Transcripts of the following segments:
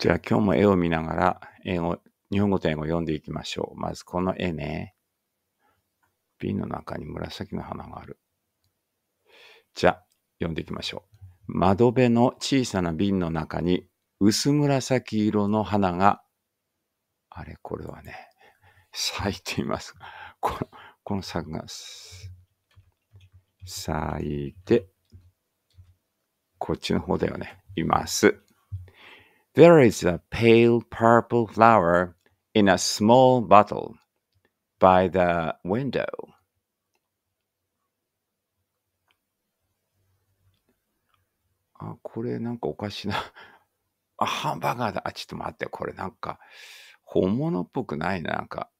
じゃあ今日も絵を見ながら英語、日本語と英語を読んでいきましょう。まずこの絵ね。瓶の中に紫の花がある。じゃあ読んでいきましょう。窓辺の小さな瓶の中に薄紫色の花が、あれこれはね、咲いています。この、この作が、咲いて、こっちの方だよね。います。There is a pale purple flower in a small bottle by the window. あ、これなんかおかしいな。あ、ハンバーガーだ。あ、ちょっと待って。これなんか、本物っぽくないな。なんか、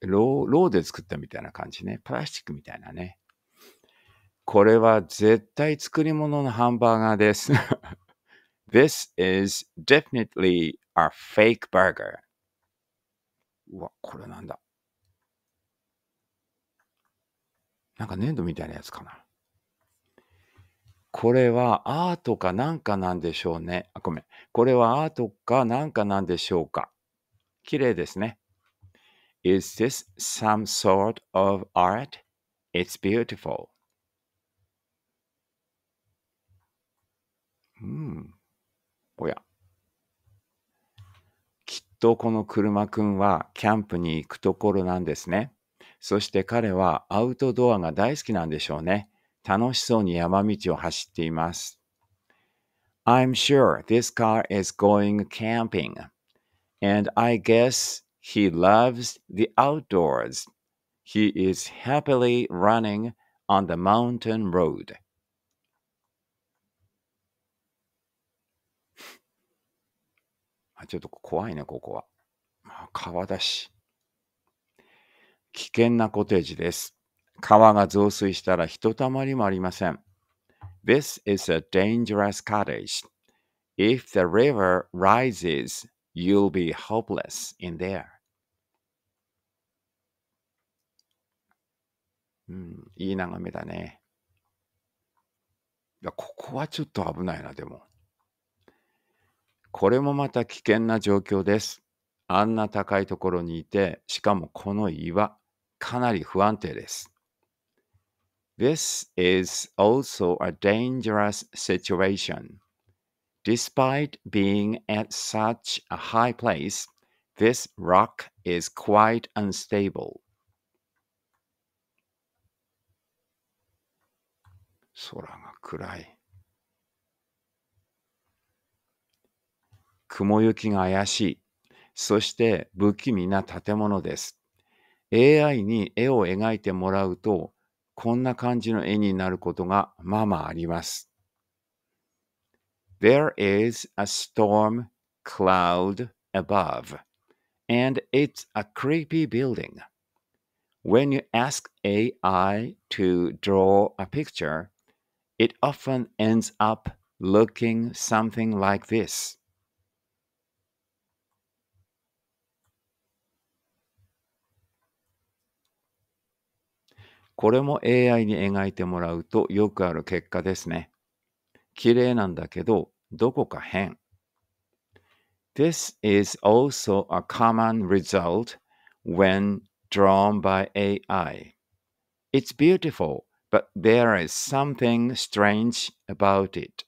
ロー、ローで作ったみたいな感じね。プラスチックみたいなね。これは絶対作り物のハンバーガーです。This is definitely a fake burger. うわ、これなんだ。なんか粘土みたいなやつかな。これはアートかなんかなんでしょうね。あ、ごめん。これはアートかなんかなんでしょうか。綺麗ですね。Is this some sort of art? It's beautiful. うん。おや。きっとこの車くんはキャンプに行くところなんですね。そして彼はアウトドアが大好きなんでしょうね。楽しそうに山道を走っています。I'm sure this car is going camping. And I guess he loves the outdoors. He is happily running on the mountain road. あ、ちょっと怖いね、ここは。まあ、川だし。危険なコテージです。川が増水したらひとたまりもありません。This is a dangerous cottage. If the river rises, you'll be hopeless in there. うん、いい眺めだね。いや、ここはちょっと危ないな、でも。これもまた危険な状況です。あんな高いところにいて、しかもこの岩、かなり不安定です。This is also a dangerous situation. Despite being at such a high place, this rock is quite unstable. 空が暗い。雲行きが怪しい。そして不気味な建物です。AI に絵を描いてもらうと、こんな感じの絵になることがままあります。There is a storm cloud above, and it's a creepy building. When you ask AI to draw a picture, it often ends up looking something like this. これも AI に描いてもらうとよくある結果ですね。綺麗なんだけど、どこか変。This is also a common result when drawn by AI. It's beautiful, but there is something strange about it.